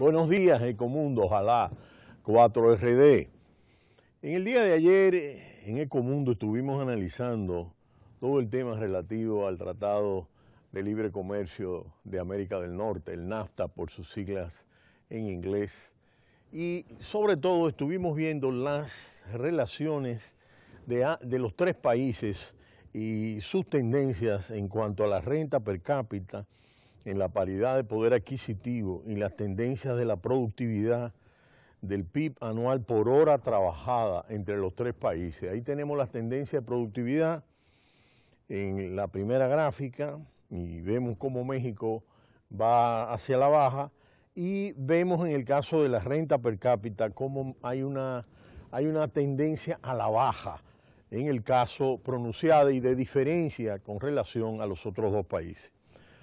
Buenos días, Ecomundo, ojalá 4RD. En el día de ayer, eh, en Ecomundo, estuvimos analizando todo el tema relativo al Tratado de Libre Comercio de América del Norte, el NAFTA por sus siglas en inglés, y sobre todo estuvimos viendo las relaciones de, de los tres países y sus tendencias en cuanto a la renta per cápita, en la paridad de poder adquisitivo y las tendencias de la productividad del PIB anual por hora trabajada entre los tres países. Ahí tenemos las tendencias de productividad en la primera gráfica y vemos cómo México va hacia la baja y vemos en el caso de la renta per cápita cómo hay una, hay una tendencia a la baja en el caso pronunciada y de diferencia con relación a los otros dos países.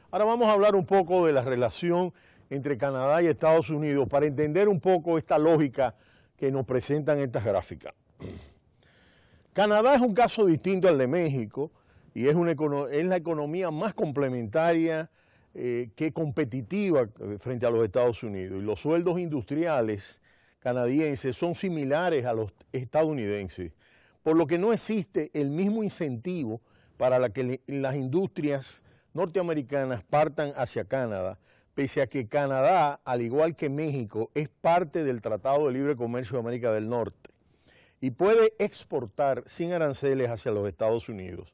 Ahora vamos a hablar un poco de la relación entre Canadá y Estados Unidos para entender un poco esta lógica que nos presentan estas gráficas. Canadá es un caso distinto al de México y es, la economía más complementaria eh, que competitiva eh, frente a los Estados Unidos. Y los sueldos industriales canadienses son similares a los estadounidenses, por lo que no existe el mismo incentivo para la que las industrias norteamericanas partan hacia Canadá, pese a que Canadá, al igual que México, es parte del Tratado de Libre Comercio de América del Norte y puede exportar sin aranceles hacia los Estados Unidos.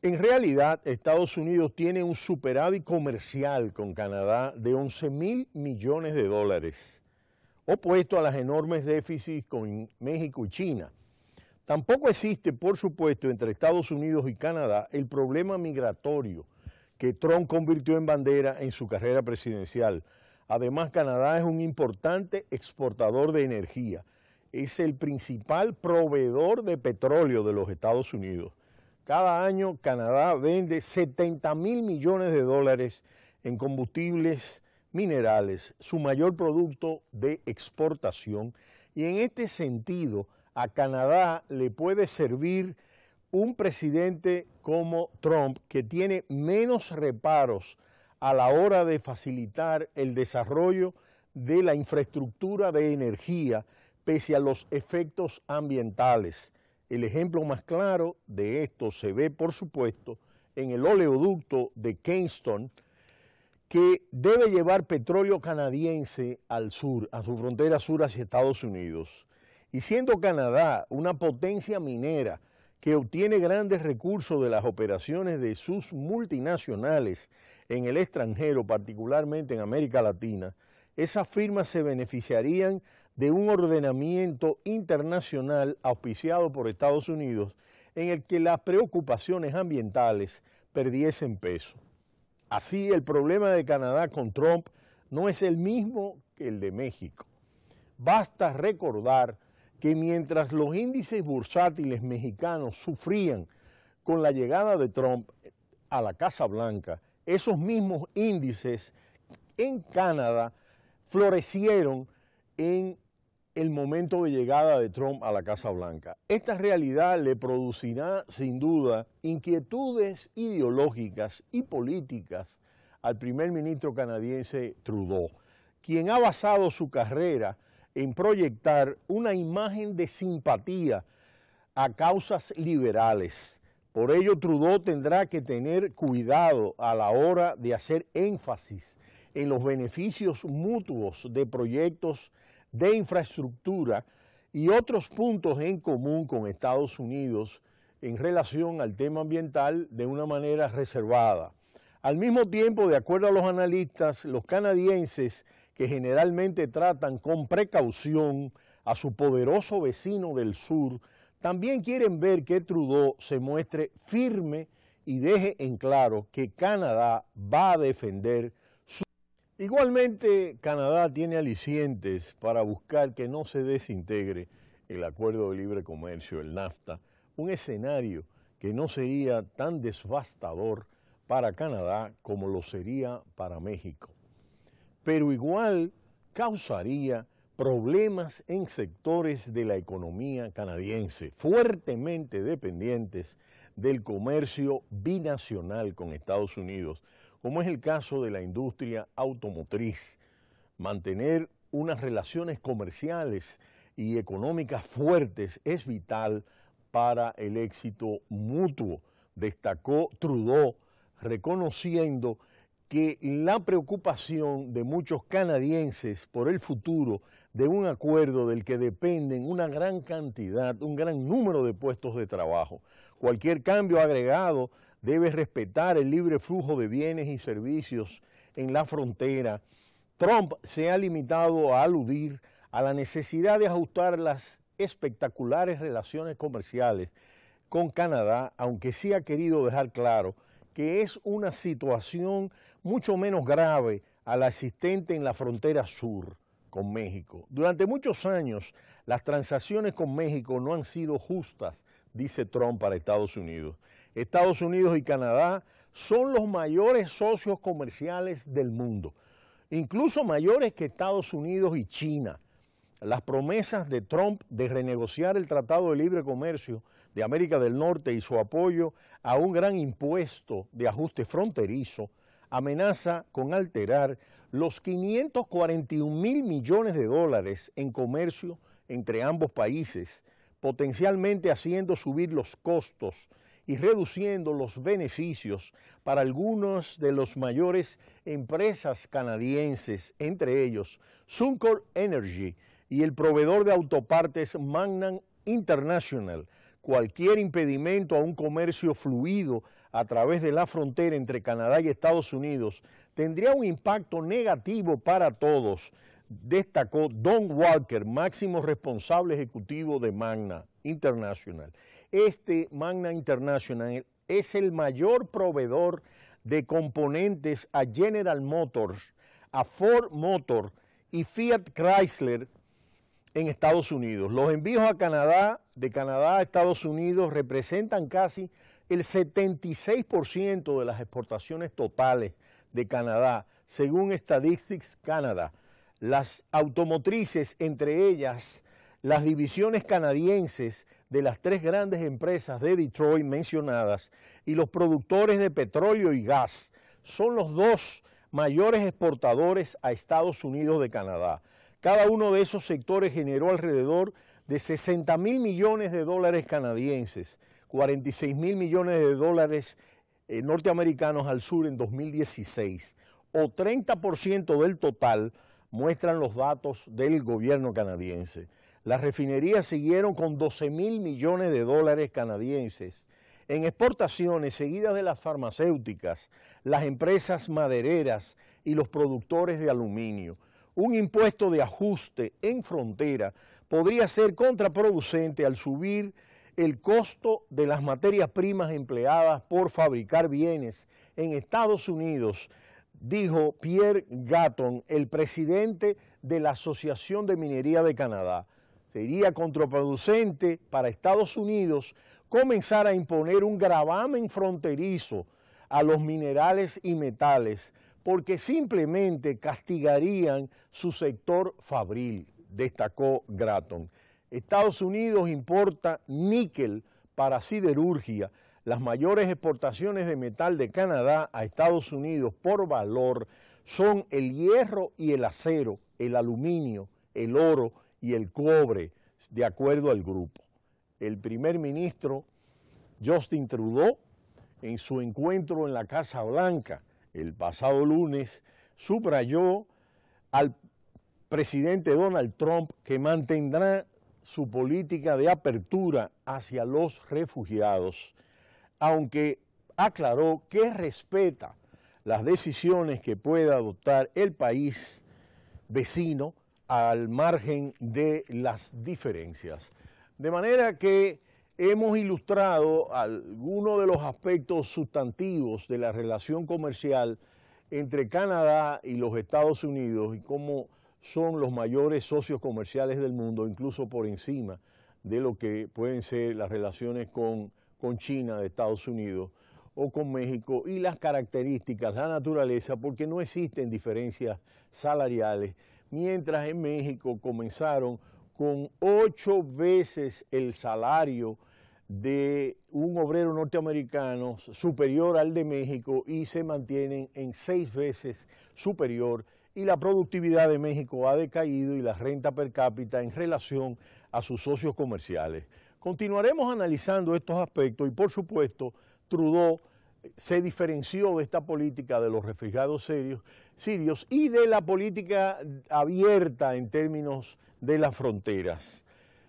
En realidad, Estados Unidos tiene un superávit comercial con Canadá de 11 mil millones de dólares, opuesto a las enormes déficits con México y China. Tampoco existe, por supuesto, entre Estados Unidos y Canadá el problema migratorio que Trump convirtió en bandera en su carrera presidencial. Además, Canadá es un importante exportador de energía. Es el principal proveedor de petróleo de los Estados Unidos. Cada año Canadá vende 70 mil millones de dólares en combustibles minerales, su mayor producto de exportación. Y en este sentido, a Canadá le puede servir un presidente como Trump, que tiene menos reparos a la hora de facilitar el desarrollo de la infraestructura de energía pese a los efectos ambientales. El ejemplo más claro de esto se ve, por supuesto, en el oleoducto de Kingston, que debe llevar petróleo canadiense al sur, a su frontera sur hacia Estados Unidos. Y siendo Canadá una potencia minera que obtiene grandes recursos de las operaciones de sus multinacionales en el extranjero, particularmente en América Latina, esas firmas se beneficiarían de un ordenamiento internacional auspiciado por Estados Unidos en el que las preocupaciones ambientales perdiesen peso. Así, el problema de Canadá con Trump no es el mismo que el de México. Basta recordar que mientras los índices bursátiles mexicanos sufrían con la llegada de Trump a la Casa Blanca, esos mismos índices en Canadá florecieron en el momento de llegada de Trump a la Casa Blanca. Esta realidad le producirá sin duda inquietudes ideológicas y políticas al primer ministro canadiense Trudeau, quien ha basado su carrera en proyectar una imagen de simpatía a causas liberales. Por ello, Trudeau tendrá que tener cuidado a la hora de hacer énfasis en los beneficios mutuos de proyectos de infraestructura y otros puntos en común con Estados Unidos en relación al tema ambiental de una manera reservada. Al mismo tiempo, de acuerdo a los analistas, los canadienses que generalmente tratan con precaución a su poderoso vecino del sur, también quieren ver que Trudeau se muestre firme y deje en claro que Canadá va a defender su... Igualmente, Canadá tiene alicientes para buscar que no se desintegre el Acuerdo de Libre Comercio, el NAFTA, un escenario que no sería tan devastador para Canadá como lo sería para México pero igual causaría problemas en sectores de la economía canadiense, fuertemente dependientes del comercio binacional con Estados Unidos, como es el caso de la industria automotriz. Mantener unas relaciones comerciales y económicas fuertes es vital para el éxito mutuo, destacó Trudeau, reconociendo que la preocupación de muchos canadienses por el futuro de un acuerdo del que dependen una gran cantidad, un gran número de puestos de trabajo. Cualquier cambio agregado debe respetar el libre flujo de bienes y servicios en la frontera. Trump se ha limitado a aludir a la necesidad de ajustar las espectaculares relaciones comerciales con Canadá, aunque sí ha querido dejar claro que es una situación mucho menos grave a la existente en la frontera sur con México. Durante muchos años, las transacciones con México no han sido justas, dice Trump para Estados Unidos. Estados Unidos y Canadá son los mayores socios comerciales del mundo, incluso mayores que Estados Unidos y China las promesas de Trump de renegociar el Tratado de Libre Comercio de América del Norte y su apoyo a un gran impuesto de ajuste fronterizo amenaza con alterar los 541 mil millones de dólares en comercio entre ambos países, potencialmente haciendo subir los costos y reduciendo los beneficios para algunos de las mayores empresas canadienses, entre ellos Suncor Energy, y el proveedor de autopartes Magnan International. Cualquier impedimento a un comercio fluido a través de la frontera entre Canadá y Estados Unidos tendría un impacto negativo para todos, destacó Don Walker, máximo responsable ejecutivo de Magna International. Este Magna International es el mayor proveedor de componentes a General Motors, a Ford Motor y Fiat Chrysler en Estados Unidos. Los envíos a Canadá, de Canadá a Estados Unidos, representan casi el 76% de las exportaciones totales de Canadá, según Statistics Canada. Las automotrices, entre ellas las divisiones canadienses de las tres grandes empresas de Detroit mencionadas y los productores de petróleo y gas, son los dos mayores exportadores a Estados Unidos de Canadá. Cada uno de esos sectores generó alrededor de 60 mil millones de dólares canadienses, 46 mil millones de dólares eh, norteamericanos al sur en 2016, o 30% del total, muestran los datos del gobierno canadiense. Las refinerías siguieron con 12 mil millones de dólares canadienses. En exportaciones, seguidas de las farmacéuticas, las empresas madereras y los productores de aluminio un impuesto de ajuste en frontera podría ser contraproducente al subir el costo de las materias primas empleadas por fabricar bienes en Estados Unidos, dijo Pierre Gatton, el presidente de la Asociación de Minería de Canadá. Sería contraproducente para Estados Unidos comenzar a imponer un gravamen fronterizo a los minerales y metales porque simplemente castigarían su sector fabril, destacó Gratton. Estados Unidos importa níquel para siderurgia, las mayores exportaciones de metal de Canadá a Estados Unidos por valor son el hierro y el acero, el aluminio, el oro y el cobre, de acuerdo al grupo. El primer ministro Justin Trudeau, en su encuentro en la Casa Blanca el pasado lunes, subrayó al presidente Donald Trump que mantendrá su política de apertura hacia los refugiados, aunque aclaró que respeta las decisiones que pueda adoptar el país vecino al margen de las diferencias. De manera que hemos ilustrado algunos de los aspectos sustantivos de la relación comercial entre Canadá y los Estados Unidos y cómo son los mayores socios comerciales del mundo, incluso por encima de lo que pueden ser las relaciones con, China de Estados Unidos o con México y las características, la naturaleza, porque no existen diferencias salariales, mientras en México comenzaron con ocho veces el salario de un obrero norteamericano superior al de México y se mantienen en seis veces superior y la productividad de México ha decaído y la renta per cápita en relación a sus socios comerciales. Continuaremos analizando estos aspectos y por supuesto Trudeau se diferenció de esta política de los refugiados sirios y de la política abierta en términos de las fronteras.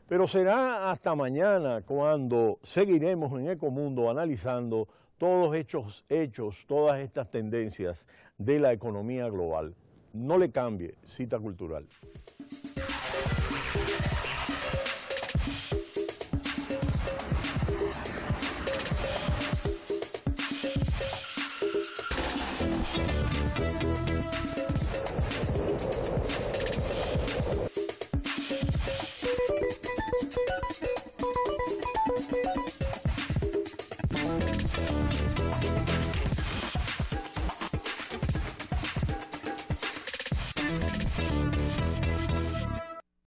Pero será hasta mañana cuando seguiremos en Ecomundo analizando todos estos hechos, todas estas tendencias de la economía global. No le cambie, cita cultural.